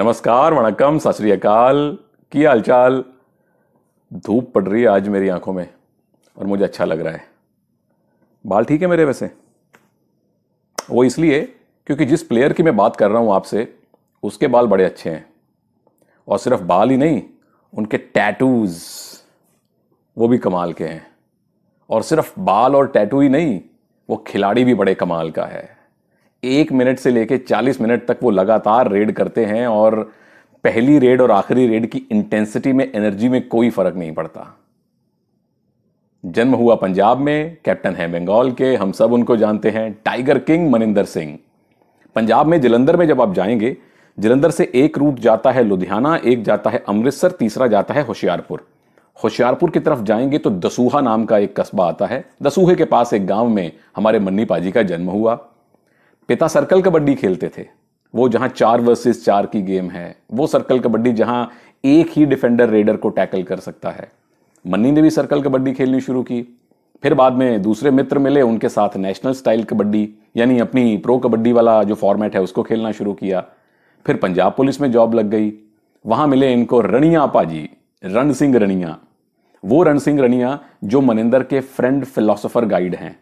नमस्कार वणकम सत श्रीकाल की हालचाल धूप पड़ रही है आज मेरी आंखों में और मुझे अच्छा लग रहा है बाल ठीक है मेरे वैसे वो इसलिए क्योंकि जिस प्लेयर की मैं बात कर रहा हूँ आपसे उसके बाल बड़े अच्छे हैं और सिर्फ बाल ही नहीं उनके टैटूज़ वो भी कमाल के हैं और सिर्फ बाल और टैटू ही नहीं वो खिलाड़ी भी बड़े कमाल का है एक मिनट से लेकर चालीस मिनट तक वो लगातार रेड करते हैं और पहली रेड और आखिरी रेड की इंटेंसिटी में एनर्जी में कोई फर्क नहीं पड़ता जन्म हुआ पंजाब में कैप्टन है बंगाल के हम सब उनको जानते हैं टाइगर किंग मनिंदर सिंह पंजाब में जलंधर में जब आप जाएंगे जलंधर से एक रूट जाता है लुधियाना एक जाता है अमृतसर तीसरा जाता है होशियारपुर होशियारपुर की तरफ जाएंगे तो दसूहा नाम का एक कस्बा आता है दसूहे के पास एक गांव में हमारे मन्नी पाजी का जन्म हुआ पिता सर्कल कबड्डी खेलते थे वो जहाँ चार वर्सेस चार की गेम है वो सर्कल कबड्डी जहाँ एक ही डिफेंडर रेडर को टैकल कर सकता है मन्नी ने भी सर्कल कबड्डी खेलनी शुरू की फिर बाद में दूसरे मित्र मिले उनके साथ नेशनल स्टाइल कबड्डी यानी अपनी प्रो कबड्डी वाला जो फॉर्मेट है उसको खेलना शुरू किया फिर पंजाब पुलिस में जॉब लग गई वहाँ मिले इनको रणिया पाजी रण सिंह रणिया वो रण सिंह रणिया जो मनिंदर के फ्रेंड फिलोसोफर गाइड हैं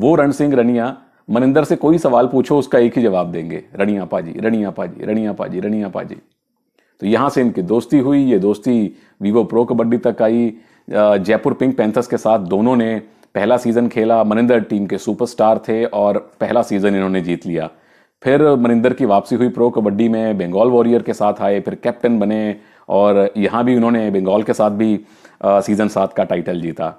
वो रण सिंह रनिया मनिंदर से कोई सवाल पूछो उसका एक ही जवाब देंगे रणिया पाजी जी पाजी रणिया जी रणिया पाजी जी जी तो यहाँ से इनकी दोस्ती हुई ये दोस्ती वीवो प्रो कबड्डी तक आई जयपुर पिंक पैंथर्स के साथ दोनों ने पहला सीज़न खेला मनिंदर टीम के सुपरस्टार थे और पहला सीज़न इन्होंने जीत लिया फिर मनिंदर की वापसी हुई प्रो कबड्डी में बंगाल वॉरियर के साथ आए फिर कैप्टन बने और यहाँ भी उन्होंने बंगाल के साथ भी सीज़न सात का टाइटल जीता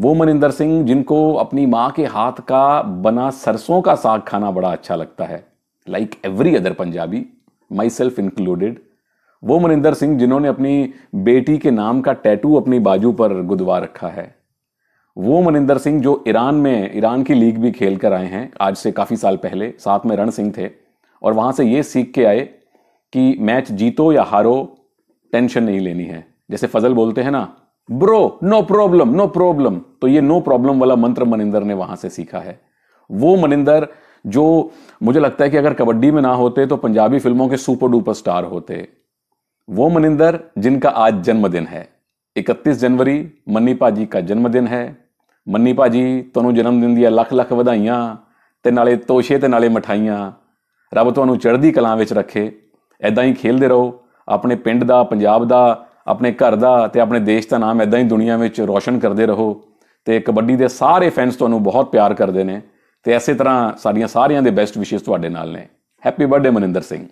वो मनिंदर सिंह जिनको अपनी माँ के हाथ का बना सरसों का साग खाना बड़ा अच्छा लगता है like every other Punjabi myself included वो मनिंदर सिंह जिन्होंने अपनी बेटी के नाम का टैटू अपनी बाजू पर गुदवा रखा है वो मनिंदर सिंह जो ईरान में ईरान की लीग भी खेल कर आए हैं आज से काफ़ी साल पहले साथ में रण सिंह थे और वहाँ से ये सीख के आए कि मैच जीतो या हारो टेंशन नहीं लेनी है जैसे फजल बोलते हैं ना bro no problem no problem तो ये नो प्रॉब्लम वाला मंत्र मनिंदर ने वहां से सीखा है वो मनिंदर जो मुझे लगता है कि अगर कबड्डी में ना होते तो पंजाबी फिल्मों के सुपर डुपर स्टार होते वो मनिंदर जिनका आज जन्मदिन है 31 जनवरी मन्नीपा जी का जन्मदिन है ਮੰਨੀ जी ਤੁਹਾਨੂੰ जन्मदिन दिया लख लख वधाइया तो नाले तोशे तो नाले मिठाइया रब ਰੱਬ चढ़ती कलों रखे ਵਿੱਚ ही खेलते रहो अपने पिंड का पंजाब का ਆਪਣੇ ਘਰ ਦਾ ਤੇ ਆਪਣੇ ਦੇਸ਼ ਦਾ ਨਾਮ ਐਦਾਂ ਹੀ ਦੁਨੀਆ ਵਿੱਚ ਰੋਸ਼ਨ ਕਰਦੇ ਰਹੋ ਤੇ ਕਬੱਡੀ ਦੇ ਸਾਰੇ ਫੈਨਸ ਤੁਹਾਨੂੰ ਬਹੁਤ ਪਿਆਰ ਕਰਦੇ ਨੇ ਤੇ ਐਸੇ ਤਰ੍ਹਾਂ ਸਾਡੀਆਂ ਸਾਰਿਆਂ ਦੇ ਬੈਸਟ ਵਿਸ਼ੇਸ ਤੁਹਾਡੇ ਨਾਲ ਨੇ ਹੈਪੀ ਬਰਥਡੇ ਮਨਿੰਦਰ ਸਿੰਘ